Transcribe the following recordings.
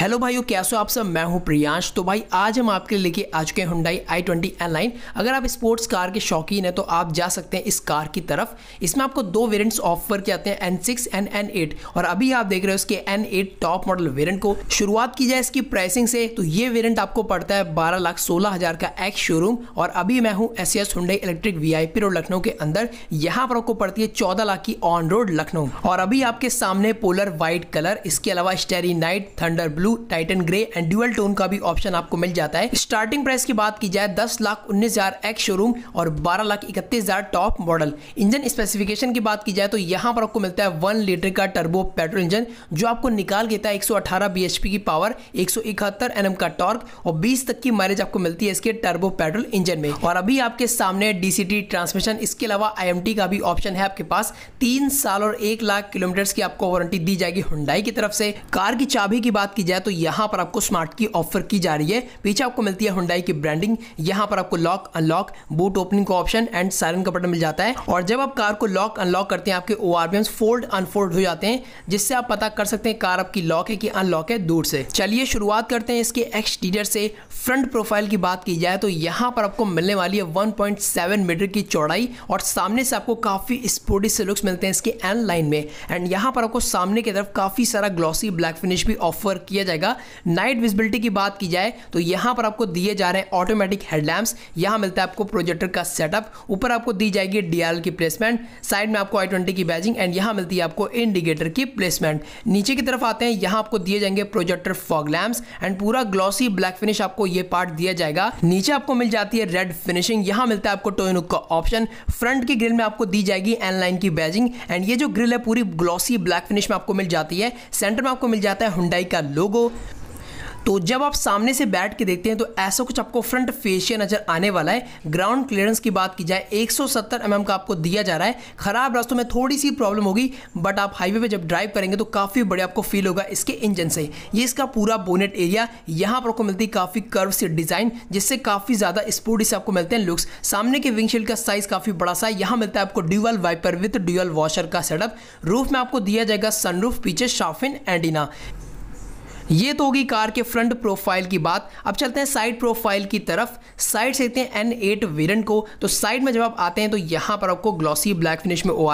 hello भाइयों कैसे हो आप सब मैं हूं प्रियांश तो भाई आज हम आपके लिए लेके आ चुके हैं Hyundai i twenty N line अगर आप स्पोर्ट्स कार के शौकीन हैं तो आप जा सकते हैं इस कार की तरफ इसमें आपको दो वेरिएंट्स ऑफर किए जाते हैं N six and N eight और अभी आप देख रहे हो इसके N eight top model variant को शुरुआत की जाए इसकी प्राइसिंग से तो ये वेरियंट आपको पड़ता है बारह लाख सोलह हज़ार का एक्स शोरूम और अभी मैं हूँ S S Hyundai electric we I P road Lucknow के अंदर यहाँ पर आपको पड़ती है चौदह लाख की ऑन रोड लखनऊ और अभी आपके सामने पोलर व्हाइट कलर इसके अलावा starry night thunder blue blue titan grey and dual tone का भी ऑप्शन आपको मिल जाता है स्टार्टिंग प्राइस की बात की जाए दस लाख उन्नीस हजार एक्स शोरूम और बारह लाख इकतीस हजार टॉप मॉडल इंजन स्पेसिफिकेशन की बात की जाए तो यहाँ पर आपको मिलता है वन लीटर का टर्बो पेट्रोल इंजन जो आपको निकाल देता है एक सौ की पावर एक सौ का टॉर्क और बीस तक की माइलेज आपको मिलती है इसके टर्बो पेट्रोल इंजन में और अभी आपके सामने डीसीटी ट्रांसमिशन इसके अलावा आई का भी ऑप्शन है आपके पास तीन साल और एक लाख किलोमीटर की आपको वारंटी दी जाएगी हुंडाई की तरफ से कार की चाबी की बात की जाए गया तो यहाँ पर आपको स्मार्ट की ऑफर की जा रही है पीछे आपको मिलती है हुंडाई की ब्रांडिंग यहाँ पर आपको लॉक अनलॉक बूट ओपनिंग का ऑप्शन एंड सायरन का बटन मिल जाता है और जब आप कार को लॉक अनलॉक करते हैं आपके ओ फोल्ड अनफोल्ड हो जाते हैं जिससे आप पता कर सकते हैं कार आपकी लॉक है कि अनलॉक है दूर से चलिए शुरुआत करते हैं इसके एक्सटीरियर से फ्रंट प्रोफाइल की बात की जाए तो यहाँ पर आपको मिलने वाली है 1.7 मीटर की चौड़ाई और सामने से आपको काफ़ी स्पोर्टी से लुक्स मिलते हैं इसके एन लाइन में एंड यहाँ पर आपको सामने की तरफ काफ़ी सारा ग्लॉसी ब्लैक फिनिश भी ऑफर किया जाएगा नाइट विजिबिलिटी की बात की जाए तो यहां पर आपको दिए जा रहे हैं ऑटोमेटिक हेडलैम्प्स यहां मिलता है आपको प्रोजेक्टर का सेटअप ऊपर आपको दी जाएगी डीआरएल की प्लेसमेंट साइड में आपको आई ट्वेंटी की बैजिंग एंड यहां मिलती है आपको इंडिकेटर की प्लेसमेंट नीचे की तरफ आते हैं यहां आपको दिए जाएंगे प्रोजेक्टर फॉग लैम्प्स एंड पूरा ग्लॉसी ब्लैक फिनिश आपको ये पार्ट दिया जाएगा नीचे आपको मिल जाती है रेड फिनिशिंग यहां मिलता है आपको टोयनुक का ऑप्शन फ्रंट की ग्रिल में आपको दी जाएगी एन लाइन की बैजिंग एंड ये जो ग्रिल है पूरी ग्लॉसी ब्लैक फिनिश में आपको मिल जाती है सेंटर में आपको मिल जाता है हुंडाई का लोगो को तो जब आप सामने से बैठ के देखते हैं तो ऐसा कुछ आपको फ्रंट फेशिया नज़र आने वाला है ग्राउंड क्लियरेंस की बात की जाए 170 mm का आपको दिया जा रहा है ख़राब रास्तों में थोड़ी सी प्रॉब्लम होगी बट आप हाईवे पे जब ड्राइव करेंगे तो काफ़ी बड़े आपको फील होगा इसके इंजन से ये इसका पूरा बोनेट एरिया यहाँ पर आपको मिलती है काफ़ी कर्व से डिज़ाइन जिससे काफ़ी ज़्यादा स्पोर्टी से आपको मिलते हैं लुक्स सामने के विंगशील्ड का साइज़ काफ़ी बड़ा सा है यहाँ मिलता है आपको dual wiper with dual washer का सेटअप रूफ में आपको दिया जाएगा सनरूफ पीछे शाफिन एंडिना ये तो होगी कार के फ्रंट प्रोफाइल की बात अब चलते हैं साइड प्रोफाइल की तरफ साइड से देखते हैं एन एट वेरियंट को तो साइड में जब आप आते हैं तो यहाँ पर आपको ग्लॉसी ब्लैक फिनिश में ओ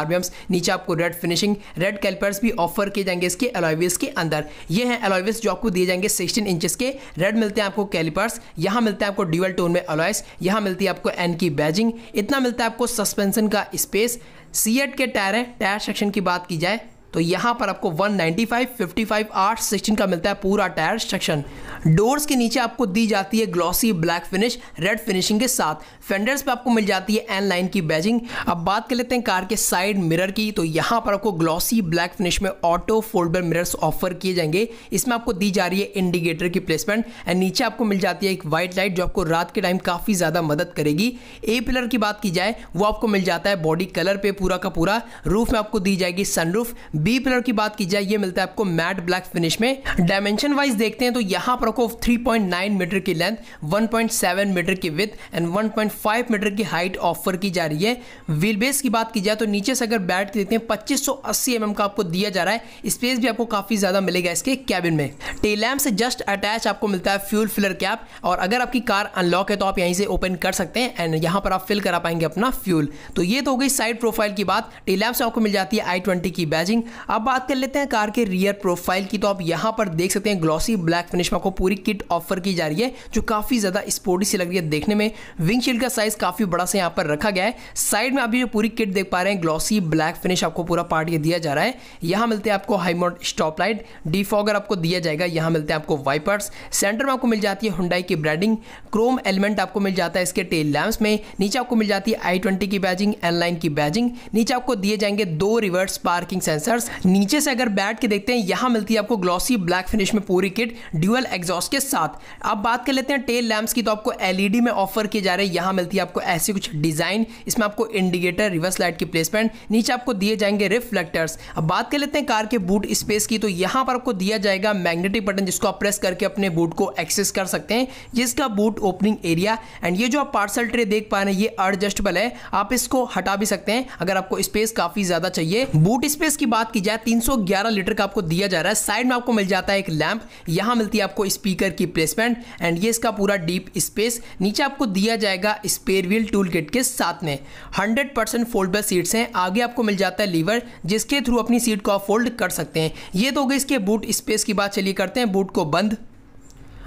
नीचे आपको रेड फिनिशिंग रेड कैल्पर्स भी ऑफर किए जाएंगे इसके एलोइविस के अंदर ये हैं एलोइविस जो आपको दिए जाएंगे सिक्सटीन इंचज के रेड मिलते हैं आपको कैलिपर्स यहाँ मिलते हैं आपको ड्यूअल टोन में अलॉयस यहाँ मिलती है आपको एन की बैजिंग इतना मिलता है आपको सस्पेंसन का स्पेस सीएट के टायर हैं टायर सेक्शन की बात की जाए तो यहाँ पर आपको 195, 55, 8, 16 का मिलता है पूरा टायर सेक्शन डोर्स के नीचे आपको दी जाती है glossy black finish red finishing के साथ फेंडर्स पे आपको मिल जाती है एन लाइन की बैजिंग अब बात कर लेते हैं कार के साइड मिरर की तो यहाँ पर आपको ग्लॉसी ब्लैक फिनिश में ऑटो फोल्डर मिरर्स ऑफर किए जाएंगे इसमें आपको दी जा रही है इंडिकेटर की प्लेसमेंट एंड नीचे आपको मिल जाती है एक वाइट लाइट जो आपको रात के टाइम काफ़ी ज़्यादा मदद करेगी ए पिलर की बात की जाए वो आपको मिल जाता है बॉडी कलर पर पूरा का पूरा रूफ में आपको दी जाएगी सनरूफ बी पिलर की बात की जाए ये मिलता है आपको मैट ब्लैक फिनिश में डायमेंशन वाइज देखते हैं तो यहाँ पर आपको 3.9 मीटर की लेंथ 1.7 मीटर की विथ एंड 1.5 मीटर की हाइट ऑफर की जा रही है व्हील बेस की बात की जाए तो नीचे से अगर बैट देते देखते हैं पच्चीस सौ mm का आपको दिया जा रहा है स्पेस भी आपको काफ़ी ज़्यादा मिलेगा इसके कैबिन में टेलैम्प से जस्ट अटैच आपको मिलता है फ्यूल फिलर कैप और अगर आपकी कार अनलॉक है तो आप यहीं से ओपन कर सकते हैं एंड यहाँ पर आप फिल करा पाएंगे अपना फ्यूल तो ये तो हो गई साइड प्रोफाइल की बात टेलैम्प से आपको मिल जाती है आई की बैजिंग अब बात कर लेते हैं कार के रियर प्रोफाइल की तो आप यहाँ पर देख सकते हैं ग्लॉसी ब्लैक फिनिश में आपको पूरी किट ऑफर की जा रही है जो काफ़ी ज़्यादा स्पोर्टी सी लग रही है देखने में विंगशील्ड का साइज़ काफ़ी बड़ा सा यहाँ पर रखा गया है साइड में आप जो पूरी किट देख पा रहे हैं ग्लॉसी ब्लैक फिनिश आपको पूरा पार्ट ये दिया जा रहा है यहाँ मिलते हैं आपको हाईमोट स्टॉप लाइट डिफॉगर आपको दिया जाएगा यहाँ मिलते हैं आपको वाइपर्स सेंटर में आपको मिल जाती है हुडाई की ब्रांडिंग क्रोम एलिमेंट आपको मिल जाता है इसके टेल लैम्प में नीचे आपको मिल जाती है आई की बैजिंग एनलाइन की बैजिंग नीचे आपको दिए जाएंगे दो रिवर्स पार्किंग सेंसर प्लस नीचे से अगर बैठ के देखते हैं यहाँ मिलती है आपको ग्लॉसी ब्लैक फिनिश में पूरी किट ड्यूअल एग्जॉस्ट के साथ अब बात कर लेते हैं टेल लैम्प्स की तो आपको एलईडी e में ऑफर किए जा रहे हैं यहाँ मिलती है आपको ऐसी कुछ डिज़ाइन इसमें आपको इंडिकेटर रिवर्स लाइट की प्लेसमेंट नीचे आपको दिए जाएंगे रिफ्लेक्टर्स अब बात कर लेते हैं कार के बूट स्पेस की तो यहाँ पर आपको दिया जाएगा मैग्नेटिक बटन जिसको आप प्रेस करके अपने बूट को एक्सेस कर सकते हैं जिसका बूट ओपनिंग एरिया एंड ये जो आप पार्सल ट्रे देख पा रहे हैं ये एडजस्टेबल है आप इसको हटा भी सकते हैं अगर आपको स्पेस काफ़ी ज़्यादा चाहिए बूट स्पेस की बात बात की जाए 311 लीटर का आपको दिया जा रहा है साइड में आपको मिल जाता है एक लैंप यहाँ मिलती है आपको स्पीकर की प्लेसमेंट एंड ये इसका पूरा डीप स्पेस नीचे आपको दिया जाएगा स्पेयर व्हील टूल किट के साथ में हंड्रेड परसेंट फोल्डेबल सीट्स हैं आगे आपको मिल जाता है लीवर जिसके थ्रू अपनी सीट को आप फोल्ड कर सकते हैं ये तो हो गई इसके बूट स्पेस की बात चलिए करते हैं बूट को बंद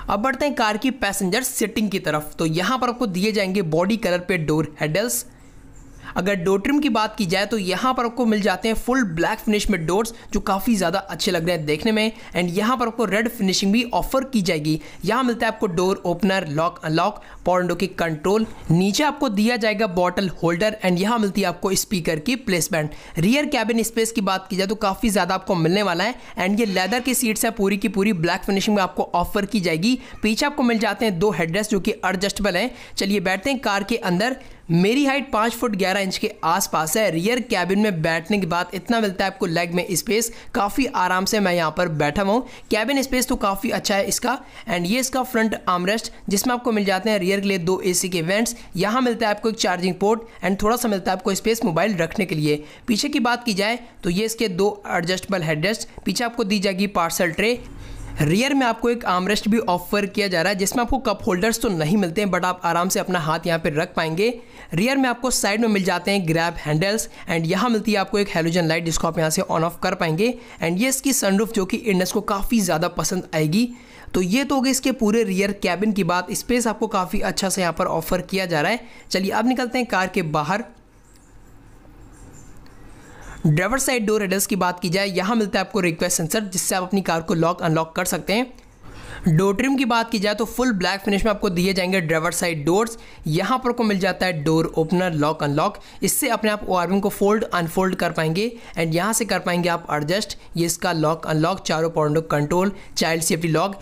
अब बढ़ते हैं कार की पैसेंजर सिटिंग की तरफ तो यहाँ पर आपको दिए जाएंगे बॉडी कलर पे डोर हेडल्स अगर डोर ट्रिम की बात की जाए तो यहाँ पर आपको मिल जाते हैं फुल ब्लैक फिनिश में डोर्स जो काफ़ी ज़्यादा अच्छे लग रहे हैं देखने में एंड यहाँ पर आपको रेड फिनिशिंग भी ऑफर की जाएगी यहाँ मिलता है आपको डोर ओपनर लॉक अनलॉक पॉन्डो की कंट्रोल नीचे आपको दिया जाएगा बॉटल होल्डर एंड यहाँ मिलती है आपको स्पीकर की प्लेसमेंट रियर कैबिन स्पेस की बात की जाए तो काफ़ी ज़्यादा आपको मिलने वाला है एंड ये लेदर की सीट्स है पूरी की पूरी ब्लैक फिनिशिंग में आपको ऑफर की जाएगी पीछे आपको मिल जाते हैं दो हेडरेस्ट जो कि एडजस्टेबल हैं चलिए बैठते हैं कार के अंदर मेरी हाइट पाँच फुट ग्यारह इंच के आसपास है रियर कैबिन में बैठने के बाद इतना मिलता है आपको लेग में स्पेस काफ़ी आराम से मैं यहाँ पर बैठा हुआ हूँ कैबिन स्पेस तो काफ़ी अच्छा है इसका एंड ये इसका फ्रंट आमरेस्ट जिसमें आपको मिल जाते हैं रियर के लिए दो एसी के वेंट्स यहाँ मिलता है आपको एक चार्जिंग पोर्ट एंड थोड़ा सा मिलता है आपको स्पेस मोबाइल रखने के लिए पीछे की बात की जाए तो ये इसके दो एडजस्टेबल हेडरेस्ट पीछे आपको दी जाएगी पार्सल ट्रे रियर में आपको एक आर्मरेस्ट भी ऑफर किया जा रहा है जिसमें आपको कप होल्डर्स तो नहीं मिलते हैं बट आप आराम से अपना हाथ यहाँ पर रख पाएंगे रियर में आपको साइड में मिल जाते हैं ग्रैब हैंडल्स एंड यहाँ मिलती है आपको एक हेलोजन लाइट जिसको आप यहाँ से ऑन ऑफ कर पाएंगे एंड ये इसकी सनरूफ जो कि इंडस को काफ़ी ज़्यादा पसंद आएगी तो ये तो होगी इसके पूरे रियर कैबिन की बात स्पेस आपको काफ़ी अच्छा से यहाँ पर ऑफर किया जा रहा है चलिए अब निकलते हैं कार के बाहर ड्राइवर साइड डोर एड्रेस की बात की जाए यहाँ मिलता है आपको रिक्वेस्ट सेंसर जिससे आप अपनी कार को लॉक अनलॉक कर सकते हैं डोर ट्रिम की बात की जाए तो फुल ब्लैक फिनिश में आपको दिए जाएंगे ड्राइवर साइड डोर्स यहाँ पर को मिल जाता है डोर ओपनर लॉक अनलॉक इससे अपने आप ओ को फोल्ड अनफोल्ड कर पाएंगे एंड यहाँ से कर पाएंगे आप एडजस्ट ये इसका लॉक अनलॉक चारों point control child safety lock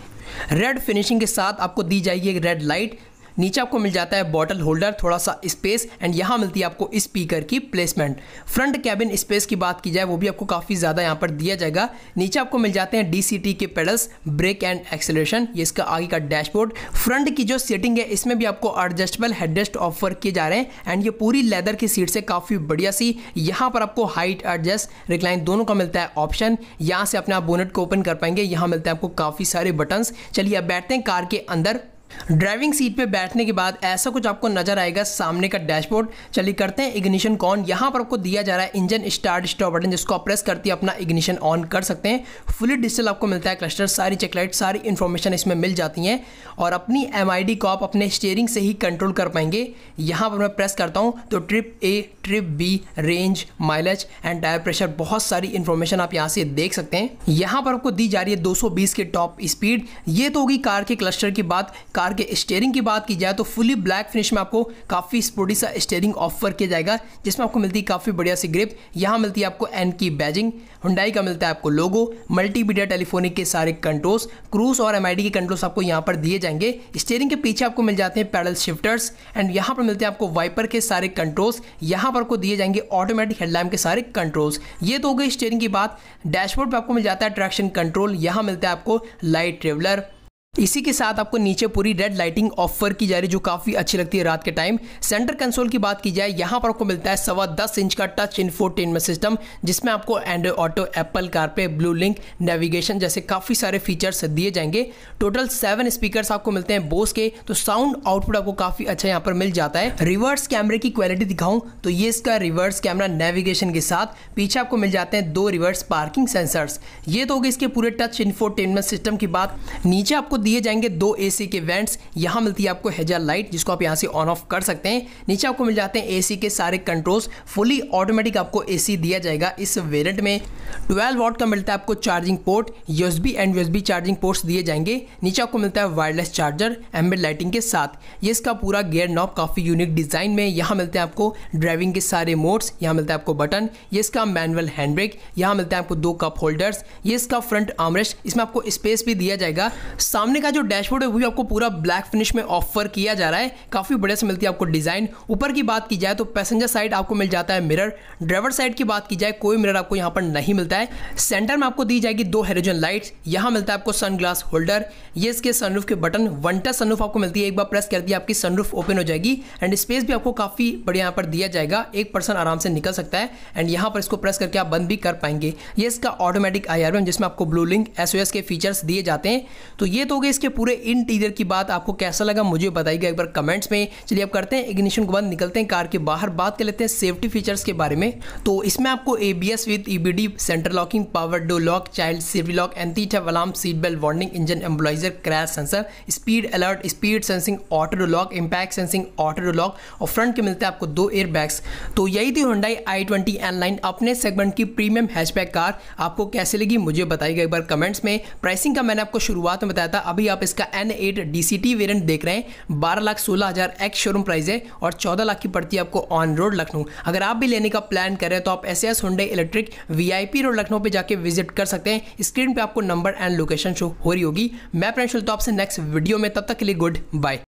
red finishing के साथ आपको दी जाएगी एक रेड लाइट नीचे आपको मिल जाता है बॉटल होल्डर थोड़ा सा स्पेस एंड यहाँ मिलती है आपको स्पीकर की प्लेसमेंट फ्रंट कैबिन स्पेस की बात की जाए वो भी आपको काफ़ी ज़्यादा यहाँ पर दिया जाएगा नीचे आपको मिल जाते हैं डी के पेडल्स ब्रेक एंड एक्सेलेशन ये इसका आगे का डैशबोर्ड फ्रंट की जो सीटिंग है इसमें भी आपको एडजस्टेबल हेडजस्ट ऑफर किए जा रहे हैं एंड ये पूरी लेदर की सीट से काफ़ी बढ़िया सी यहाँ पर आपको हाइट एडजस्ट रिक्लाइन दोनों का मिलता है ऑप्शन यहाँ से अपने आप बोनेट को ओपन कर पाएंगे यहाँ मिलते हैं आपको काफ़ी सारे बटन्स चलिए अब बैठते हैं कार के अंदर ड्राइविंग सीट पे बैठने के बाद ऐसा कुछ आपको नजर आएगा सामने का डैशबोर्ड चलिए करते हैं इग्निशन कॉन यहाँ पर आपको दिया जा रहा है इंजन स्टार्ट स्टॉप बटन जिसको आप प्रेस करती है अपना इग्निशन ऑन कर सकते हैं फुली डिजिटल आपको मिलता है क्लस्टर सारी चेकलाइट सारी इन्फॉर्मेशन इसमें मिल जाती हैं और अपनी एम को आप अपने स्टेयरिंग से ही कंट्रोल कर पाएंगे यहाँ पर मैं प्रेस करता हूँ तो trip A trip B range mileage and tyre pressure बहुत सारी इन्फॉर्मेशन आप यहाँ से देख सकते हैं यहाँ पर आपको दी जा रही है 220 के टॉप स्पीड ये तो होगी कार के क्लस्टर की बात कार के स्टेयरिंग की बात की जाए तो फुली ब्लैक फिनिश में आपको काफ़ी स्पोर्टी सा स्टेयरिंग ऑफर किया जाएगा जिसमें आपको मिलती है काफ़ी बढ़िया सी ग्रिप यहाँ मिलती है आपको एन की बैजिंग हुंडाई का मिलता है आपको लोगो मल्टीमीडिया टेलीफोनिक के सारे कंट्रोल्स क्रूज और एम के कंट्रोल्स आपको यहाँ पर दिए जाएंगे स्टेयरिंग के पीछे आपको मिल जाते हैं पैडल शिफ्टर्स एंड यहाँ पर मिलते हैं आपको वाइपर के सारे कंट्रोल्स यहाँ पर आपको दिए जाएंगे ऑटोमेटिक हेडलाइट के सारे कंट्रोल्स ये तो हो गई स्टेयरिंग की बात डैशबोर्ड पर आपको मिल जाता है ट्रैक्शन कंट्रोल यहाँ मिलता है आपको लाइट ट्रेवलर इसी के साथ आपको नीचे पूरी रेड लाइटिंग ऑफर की जा रही जो काफ़ी अच्छी लगती है रात के टाइम सेंटर कंसोल की बात की जाए यहाँ पर आपको मिलता है सवा दस इंच का टच इन्फोटेनमेंट सिस्टम जिसमें आपको Android Auto Apple CarPlay Blue Link navigation जैसे काफ़ी सारे फीचर्स दिए जाएंगे टोटल सेवन स्पीकर आपको मिलते हैं बोस के तो साउंड आउटपुट आपको काफ़ी अच्छा यहाँ पर मिल जाता है रिवर्स कैमरे की क्वालिटी दिखाऊं तो ये इसका रिवर्स कैमरा नेविगेशन के साथ पीछे आपको मिल जाते हैं दो रिवर्स पार्किंग सेंसर्स ये तो होगी इसके पूरे टच इन्फोटेनमेंट सिस्टम की बात नीचे आपको दिए जाएंगे दो एसी के वेंट्स यहाँ मिलती है आपको हेजा लाइट जिसको आप यहाँ से ऑन ऑफ कर सकते हैं नीचे आपको मिल जाते हैं एसी के सारे कंट्रोल्स फुली ऑटोमेटिक आपको एसी दिया जाएगा इस वेरिएंट में 12 वॉट का मिलता है आपको charging port USB and USB charging ports दिए जाएंगे नीचे आपको मिलता है वायरलेस चार्जर एम्बेड लाइटिंग के साथ ये इसका पूरा गेयर नॉप काफ़ी यूनिक डिज़ाइन में यहाँ मिलते हैं आपको ड्राइविंग के सारे मोड्स यहाँ मिलता है आपको बटन ये इसका मैनुअल हैंडब्रेक ब्रेक यहाँ मिलता है आपको दो कप होल्डर्स ये इसका फ्रंट आमरेस्ट इसमें आपको स्पेस भी दिया जाएगा सामने सामने का जो डैशबोर्ड है वो भी आपको पूरा ब्लैक फिनिश में ऑफर किया जा रहा है काफ़ी बढ़िया से मिलती है आपको डिज़ाइन ऊपर की बात की जाए तो पैसेंजर साइड आपको मिल जाता है मिरर ड्राइवर साइड की बात की जाए कोई मिरर आपको यहाँ पर नहीं मिलता है सेंटर में आपको दी जाएगी दो हेरोजन लाइट्स यहाँ मिलता है आपको सन होल्डर ये इसके सनरूफ के बटन वन टच सनरूफ आपको मिलती है एक बार प्रेस कर दिया आपकी सनरूफ ओपन हो जाएगी एंड स्पेस भी आपको काफ़ी बढ़िया यहाँ पर दिया जाएगा एक पर्सन आराम से निकल सकता है एंड यहाँ पर इसको प्रेस करके आप बंद भी कर पाएंगे ये इसका ऑटोमेटिक आई जिसमें आपको ब्लू लिंक एस के फीचर्स दिए जाते हैं तो ये तो दोगे इसके पूरे इंटीरियर की बात आपको कैसा लगा मुझे बताइएगा एक बार कमेंट्स में चलिए अब करते हैं इग्निशन को बंद निकलते हैं कार के बाहर बात कर लेते हैं सेफ्टी फीचर्स के बारे में तो इसमें आपको A B S with E B D centre locking power door lock child safety lock anti theft alarm seat belt warning engine immobiliser crash sensor speed alert speed sensing auto door lock impact sensing auto door lock और front के मिलते हैं आपको दो air bags तो यही थी Hyundai i twenty N Line अपने सेगमेंट की प्रीमियम हैचबैक कार आपको कैसे लगी मुझे बताइएगा एक बार कमेंट्स में प्राइसिंग का मैंने आपको शुरुआत में बताया था अभी आप इसका N eight D C T variant देख रहे हैं बारह लाख सोलह हज़ार एक्स शोरूम प्राइस है और चौदह लाख की पड़ती है आपको ऑन रोड लखनऊ अगर आप भी लेने का प्लान कर रहे हैं तो आप S S Hyundai electric we I P road Lucknow पर जाके विजिट कर सकते हैं स्क्रीन पर आपको नंबर एंड लोकेशन शो हो रही होगी मैं प्रेंशुल तो आपसे नेक्स्ट वीडियो में तब तक के लिए गुड बाय